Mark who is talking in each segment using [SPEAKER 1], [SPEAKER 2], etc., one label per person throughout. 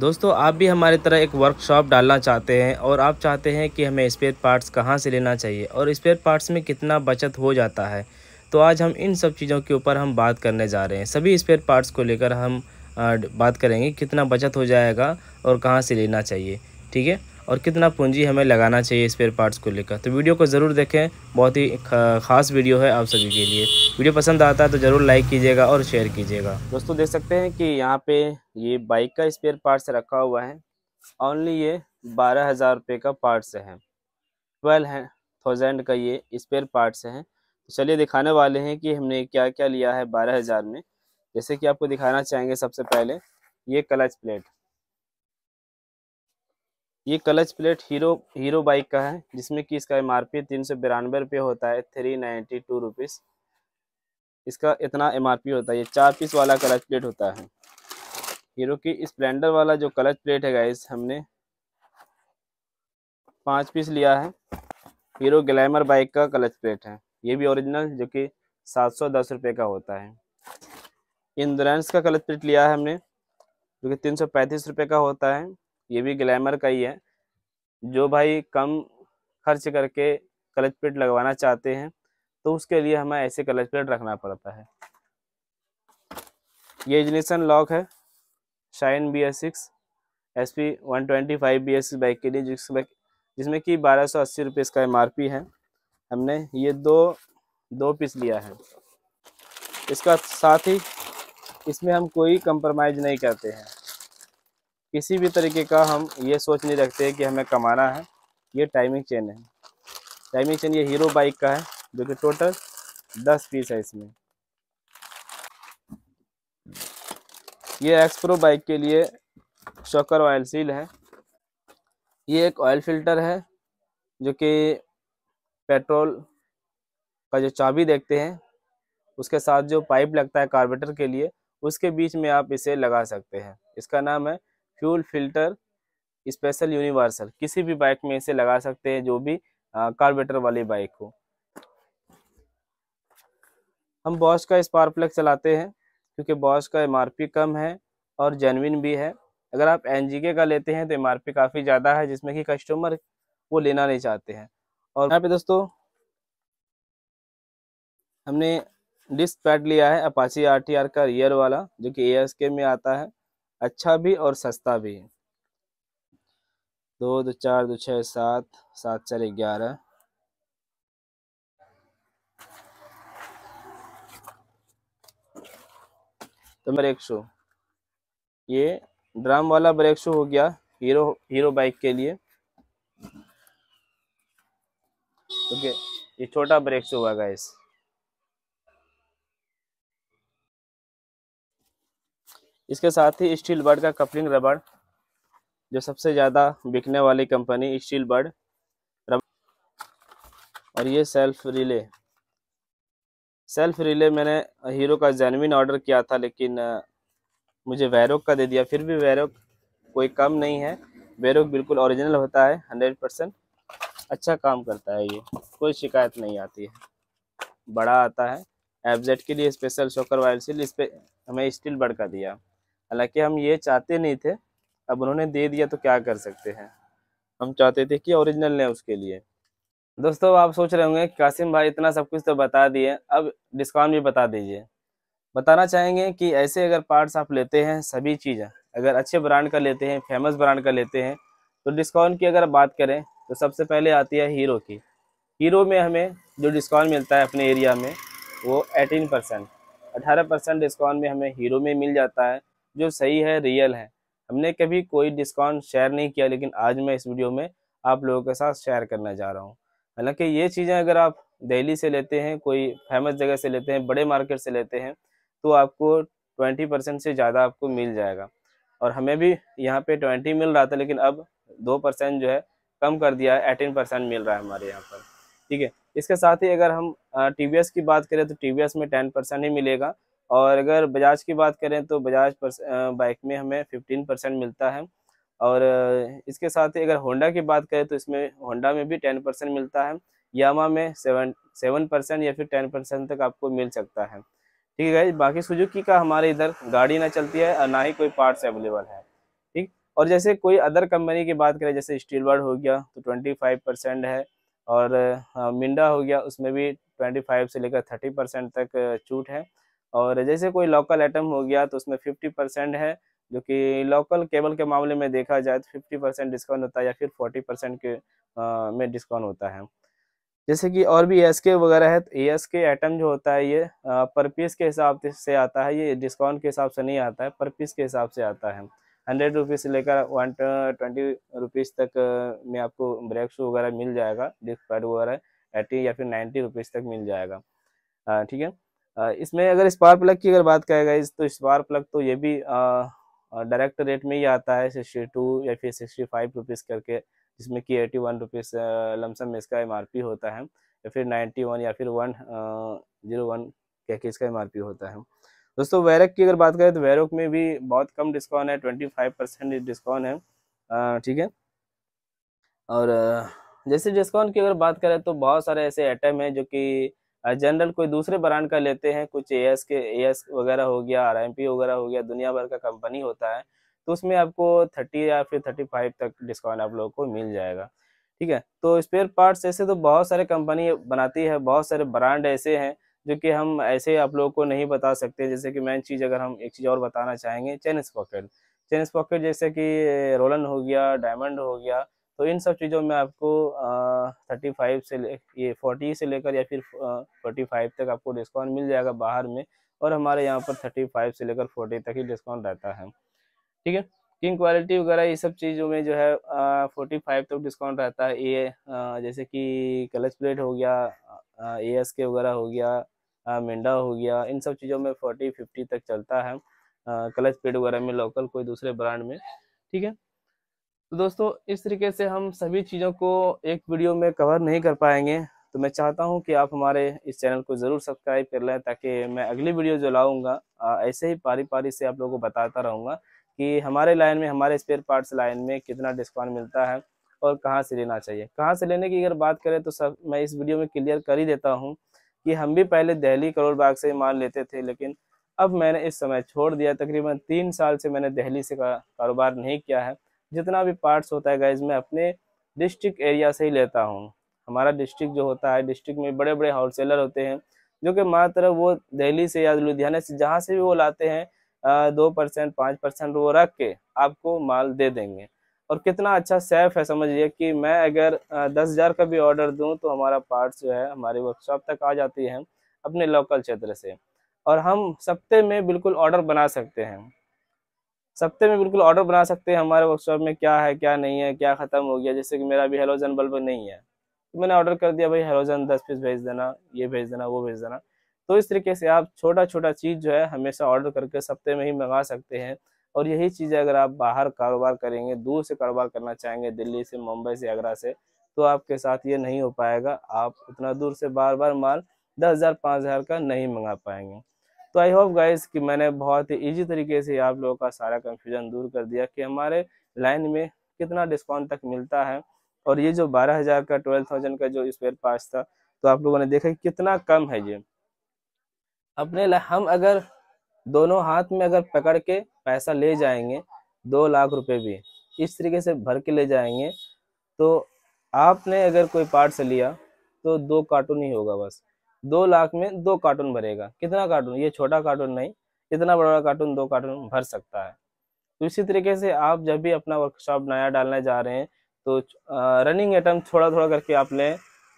[SPEAKER 1] दोस्तों आप भी हमारे तरह एक वर्कशॉप डालना चाहते हैं और आप चाहते हैं कि हमें स्पेयर पार्ट्स कहाँ से लेना चाहिए और स्पेयर पार्ट्स में कितना बचत हो जाता है तो आज हम इन सब चीज़ों के ऊपर हम बात करने जा रहे हैं सभी स्पेयर पार्ट्स को लेकर हम बात करेंगे कितना बचत हो जाएगा और कहाँ से लेना चाहिए ठीक है और कितना पूंजी हमें लगाना चाहिए स्पेयर पार्ट्स को लेकर तो वीडियो को ज़रूर देखें बहुत ही ख़ास वीडियो है आप सभी के लिए वीडियो पसंद आता है तो ज़रूर लाइक कीजिएगा और शेयर कीजिएगा दोस्तों देख सकते हैं कि यहाँ पे ये बाइक का स्पेयर पार्ट्स रखा हुआ है ओनली ये बारह हज़ार रुपये का पार्ट्स है ट्वेल्व है थाउजेंड का ये स्पेयर पार्ट्स हैं तो चलिए दिखाने वाले हैं कि हमने क्या क्या लिया है बारह हज़ार में जैसे कि आपको दिखाना चाहेंगे सबसे पहले ये क्लच प्लेट ये clutch plate Hero Hero bike का है जिसमें कि इसका एम आर पी तीन सौ बिरानवे रुपये होता है थ्री नाइन्टी टू रुपीज़ इसका इतना एम आर पी होता है ये चार पीस वाला क्लच प्लेट होता है हीरो की स्प्लेंडर वाला जो क्लच प्लेट है गाइस हमने पाँच पीस लिया है हीरो ग्लैमर बाइक का क्लच प्लेट है ये भी ओरिजिनल जो कि सात सौ दस रुपये का होता है इंद्रेंस का क्लच प्लेट लिया है हमने जो कि तीन सौ पैंतीस रुपये का होता है ये भी ग्लैमर का ही है जो भाई कम खर्च करके क्लच प्लेट लगवाना चाहते हैं तो उसके लिए हमें ऐसे क्लच प्लेट रखना पड़ता है ये इग्निशन लॉक है Shine B S six S P one twenty five B S bike के लिए जिस बाइक जिसमें कि बारह सौ अस्सी रुपये इसका एम आर पी है हमने ये दो दो पीस लिया है इसका साथ ही इसमें हम कोई कंप्रोमाइज़ नहीं करते हैं किसी भी तरीके का हम ये सोच नहीं रखते कि हमें कमाना है ये टाइमिंग चेन है टाइमिंग चेन ये हीरो बाइक का है जो कि टोटल दस पीस है इसमें ये एक्सप्रो बाइक के लिए शॉकर ऑयल सील है ये एक ऑयल फिल्टर है जो कि पेट्रोल का जो चाबी देखते हैं उसके साथ जो पाइप लगता है कार्बेटर के लिए उसके बीच में आप इसे लगा सकते हैं इसका नाम है फ्यूल फिल्टर स्पेशल यूनिवर्सल किसी भी बाइक में इसे लगा सकते हैं जो भी कार्बेटर वाली बाइक हो हम बॉस का स्पार प्लग चलाते हैं क्योंकि बॉस का एमआरपी कम है और जेनविन भी है अगर आप एन का लेते हैं तो एम काफ़ी ज़्यादा है जिसमें कि कस्टमर वो लेना नहीं चाहते हैं और यहाँ पे दोस्तों हमने डिस्क पैड लिया है अपाची आर का रियर वाला जो कि ए में आता है अच्छा भी और सस्ता भी दो दो चार दो छः सात सात चार ग्यारह तो ब्रेक शू ये ड्राम वाला ब्रेक शू हो गया हीरो हीरो बाइक के लिए ओके ये छोटा ब्रेक शू हुआ गाइस इसके साथ ही स्टील बर्ड का कपलिंग रबड़ जो सबसे ज़्यादा बिकने वाली कंपनी स्टील बर्ड और ये सेल्फ रिले सेल्फ रिले मैंने हीरो का जैनविन ऑर्डर किया था लेकिन मुझे वैरोक का दे दिया फिर भी वैरोक कोई कम नहीं है वैरोक बिल्कुल ओरिजिनल होता है हंड्रेड परसेंट अच्छा काम करता है ये कोई शिकायत नहीं आती है बड़ा आता है एफजेड के लिए स्पेशल शोकर वायल सील इस पर हमें स्टील बढ़ का दिया हालांकि हम ये चाहते नहीं थे अब उन्होंने दे दिया तो क्या कर सकते हैं हम चाहते थे कि ओरिजिनल लें उसके लिए दोस्तों आप सोच रहे होंगे कासिम भाई इतना सब कुछ तो बता दिए अब डिस्काउंट भी बता दीजिए बताना चाहेंगे कि ऐसे अगर पार्ट्स आप लेते हैं सभी चीज़ें अगर अच्छे ब्रांड का लेते हैं फेमस ब्रांड का लेते हैं तो डिस्काउंट की अगर बात करें तो सबसे पहले आती है हीरो की हीरो में हमें जो डिस्काउंट मिलता है अपने एरिया में वो एटीन परसेंट अठारह परसेंट डिस्काउंट में हमें हीरो में मिल जाता है जो सही है रियल है हमने कभी कोई डिस्काउंट शेयर नहीं किया लेकिन आज मैं इस वीडियो में आप लोगों के साथ शेयर करने जा रहा हूँ हालांकि ये चीज़ें अगर आप दिल्ली से लेते हैं कोई फेमस जगह से लेते हैं बड़े मार्केट से लेते हैं तो आपको ट्वेंटी परसेंट से ज़्यादा आपको मिल जाएगा और हमें भी यहाँ पे ट्वेंटी मिल रहा था लेकिन अब दो परसेंट जो है कम कर दिया है एटीन परसेंट मिल रहा है हमारे यहाँ पर ठीक है इसके साथ ही अगर हम टी की बात करें तो टी में टेन परसेंट ही मिलेगा और अगर बजाज की बात करें तो बजाज बाइक में हमें फिफ्टीन परसेंट मिलता है और इसके साथ ही अगर होंडा की बात करें तो इसमें होंडा में भी टेन परसेंट मिलता है यामा में सेवन सेवन परसेंट या फिर टेन परसेंट तक आपको मिल सकता है ठीक है बाकी सुजुकी का हमारे इधर गाड़ी ना चलती है और ना ही कोई पार्ट्स अवेलेबल है ठीक और जैसे कोई अदर कंपनी की बात करें जैसे स्टील वर्ड हो गया तो ट्वेंटी फाइव परसेंट है और मिंडा हो गया उसमें भी ट्वेंटी फाइव से लेकर थर्टी परसेंट तक छूट है और जैसे कोई लोकल आइटम हो गया तो उसमें फिफ्टी परसेंट है जो कि लोकल केबल के मामले में देखा जाए तो फिफ्टी परसेंट डिस्काउंट होता है या फिर फोर्टी परसेंट के आ, में डिस्काउंट होता है जैसे कि और भी एस के वगैरह है तो एस के आइटम जो होता है ये पर पीस के हिसाब से आता है ये डिस्काउंट के हिसाब से नहीं आता है पर पीस के हिसाब से आता है हंड्रेड रुपीज़ से लेकर वन ट्वेंटी रुपीज़ तक में आपको ब्रेक शू वगैरह मिल जाएगा डिस्क पैड वगैरह एटी या फिर नाइन्टी रुपीज़ तक मिल जाएगा ठीक है इसमें अगर स्पार प्लग की अगर बात करें इस तो स्पार प्लग तो ये भी डायरेक्ट रेट में ही आता है सिक्सटी टू या फिर सिक्सटी फाइव रुपीज़ करके जिसमें कि एटी वन रुपीज़ लमसम में इसका एम होता है या फिर नाइन्टी वन या फिर वन जीरो वन कह के इसका एम होता है दोस्तों वैरक की अगर बात करें तो वैरक में भी बहुत कम डिस्काउंट है ट्वेंटी फाइव परसेंट डिस्काउंट है ठीक है और जैसे डिस्काउंट की अगर बात करें तो बहुत सारे ऐसे आइटम हैं जो कि जनरल कोई दूसरे ब्रांड का लेते हैं कुछ ए एस के ए एस वगैरह हो गया आर एम पी वगैरह हो गया दुनिया भर का कंपनी होता है तो उसमें आपको थर्टी या फिर थर्टी फाइव तक डिस्काउंट आप लोगों को मिल जाएगा ठीक है तो स्पेयर पार्ट्स ऐसे तो बहुत सारे कंपनी बनाती है बहुत सारे ब्रांड ऐसे हैं जो कि हम ऐसे आप लोगों को नहीं बता सकते जैसे कि मेन चीज़ अगर हम एक चीज़ और बताना चाहेंगे चेन स्पॉकेट चेन स्पॉकेट जैसे कि रोलन हो गया डायमंड हो गया तो इन सब चीज़ों में आपको थर्टी फाइव से ले ये फोर्टी से लेकर या फिर फोर्टी फाइव तक आपको डिस्काउंट मिल जाएगा बाहर में और हमारे यहाँ पर थर्टी फाइव से लेकर फोर्टी तक ही डिस्काउंट रहता है ठीक है किंग क्वालिटी वगैरह ये सब चीज़ों में जो है फोर्टी फाइव तक डिस्काउंट रहता है ये आ, जैसे कि क्लच प्लेट हो गया ए एस के वगैरह हो गया मेंढा हो गया इन सब चीज़ों में फोर्टी फिफ्टी तक चलता है क्लच प्लेट वगैरह में लोकल कोई दूसरे ब्रांड में ठीक है तो दोस्तों इस तरीके से हम सभी चीज़ों को एक वीडियो में कवर नहीं कर पाएंगे तो मैं चाहता हूं कि आप हमारे इस चैनल को ज़रूर सब्सक्राइब कर लें ताकि मैं अगली वीडियो जो लाऊंगा ऐसे ही पारी पारी से आप लोगों को बताता रहूँगा कि हमारे लाइन में हमारे स्पेयर पार्ट्स लाइन में कितना डिस्काउंट मिलता है और कहाँ से लेना चाहिए कहाँ से लेने की अगर बात करें तो सब मैं इस वीडियो में क्लियर कर ही देता हूँ कि हम भी पहले दहली करोल बाग से माल लेते थे लेकिन अब मैंने इस समय छोड़ दिया तकरीबन तीन साल से मैंने दहली से का कारोबार नहीं किया है जितना भी पार्ट्स होता है गाइज मैं अपने डिस्ट्रिक्ट एरिया से ही लेता हूँ हमारा डिस्ट्रिक्ट जो होता है डिस्ट्रिक्ट में बड़े बड़े होलसेलर होते हैं जो कि मात्र वो दिल्ली से या लुधियाना से जहाँ से भी वो लाते हैं दो परसेंट पाँच परसेंट वो रख के आपको माल दे देंगे और कितना अच्छा सेफ है समझिए कि मैं अगर दस हज़ार का भी ऑर्डर दूं तो हमारा पार्ट्स जो है हमारी वर्कशॉप तक आ जाती है अपने लोकल क्षेत्र से और हम सप्ते में बिल्कुल ऑर्डर बना सकते हैं सप्ते में बिल्कुल ऑर्डर बना सकते हैं हमारे वर्कशॉप में क्या है क्या नहीं है क्या ख़त्म हो गया जैसे कि मेरा अभी हेलोजन बल्ब नहीं है तो मैंने ऑर्डर कर दिया भाई हेलोजन दस पीस भेज देना ये भेज देना वो भेज देना तो इस तरीके से आप छोटा छोटा चीज़ जो है हमेशा ऑर्डर करके सप्ते में ही मंगा सकते हैं और यही चीज़ अगर आप बाहर कारोबार करेंगे दूर से कारोबार करना चाहेंगे दिल्ली से मुंबई से आगरा से तो आपके साथ ये नहीं हो पाएगा आप इतना दूर से बार बार माल दस हज़ार पाँच हज़ार का नहीं मंगा पाएंगे तो आई होप गाइस कि मैंने बहुत ही ईजी तरीके से आप लोगों का सारा कंफ्यूजन दूर कर दिया कि हमारे लाइन में कितना डिस्काउंट तक मिलता है और ये जो बारह हज़ार का ट्वेल्व थाउजेंड का जो स्पेयर पार्ट्स था तो आप लोगों ने देखा कितना कम है ये अपने हम अगर दोनों हाथ में अगर पकड़ के पैसा ले जाएंगे दो लाख रुपए भी इस तरीके से भर के ले जाएंगे तो आपने अगर कोई पार्ट से लिया तो दो कार्टून ही होगा बस दो लाख में दो कार्टून भरेगा कितना कार्टून ये छोटा कार्टून नहीं इतना बड़ा कार्टून दो कार्टून भर सकता है तो इसी तरीके से आप जब भी अपना वर्कशॉप नया डालने जा रहे हैं तो रनिंग आइटम थोड़ा थोड़ा करके आप लें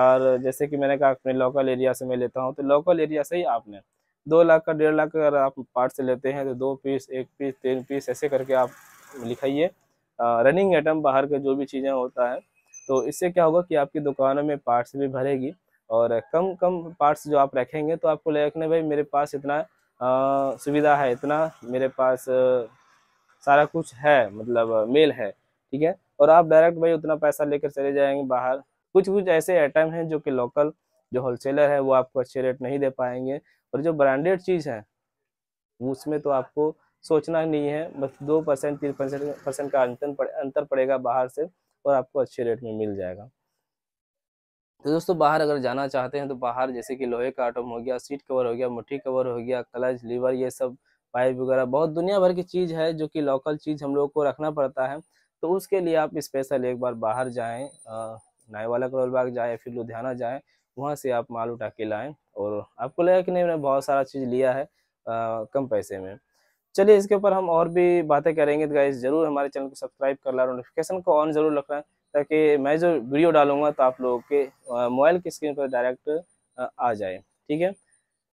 [SPEAKER 1] और जैसे कि मैंने कहा अपने लोकल एरिया से मैं लेता हूँ तो लोकल एरिया से ही आप लें दो लाख का डेढ़ लाख अगर आप पार्ट से लेते हैं तो दो पीस एक पीस तीन पीस ऐसे करके आप लिखाइए रनिंग आइटम बाहर के जो भी चीज़ें होता है तो इससे क्या होगा कि आपकी दुकानों में पार्ट्स भी भरेगी और कम कम पार्ट्स जो आप रखेंगे तो आपको लगेगा कि भाई मेरे पास इतना सुविधा है इतना मेरे पास सारा कुछ है मतलब मेल है ठीक है और आप डायरेक्ट भाई उतना पैसा लेकर चले जाएंगे बाहर कुछ कुछ ऐसे आइटम हैं जो कि लोकल जो होलसेलर है वो आपको अच्छे रेट नहीं दे पाएंगे और जो ब्रांडेड चीज़ है उसमें तो आपको सोचना नहीं है बस दो परसेंट तीन परसेंट परसेंट का अंतर पड़े, अंतर पड़ेगा बाहर से और आपको अच्छे रेट में मिल जाएगा तो दोस्तों बाहर अगर जाना चाहते हैं तो बाहर जैसे कि लोहे का आटम हो गया सीट कवर हो गया मुट्ठी कवर हो गया क्लच लीवर ये सब पाइप वगैरह बहुत दुनिया भर की चीज़ है जो कि लोकल चीज़ हम लोगों को रखना पड़ता है तो उसके लिए आप स्पेशल एक बार बाहर जाएँ नाईवाला करोल बाग जाएँ फिर लुधियाना जाएँ वहाँ से आप माल उठा के लाएँ और आपको लगा कि नहीं मैंने बहुत सारा चीज़ लिया है आ, कम पैसे में चलिए इसके ऊपर हम और भी बातें करेंगे तो गाइज ज़रूर हमारे चैनल को सब्सक्राइब कर ला नोटिफिकेशन को ऑन ज़रूर रखना ताकि मैं जो वीडियो डालूंगा तो आप लोगों के मोबाइल की स्क्रीन पर डायरेक्ट आ जाए ठीक है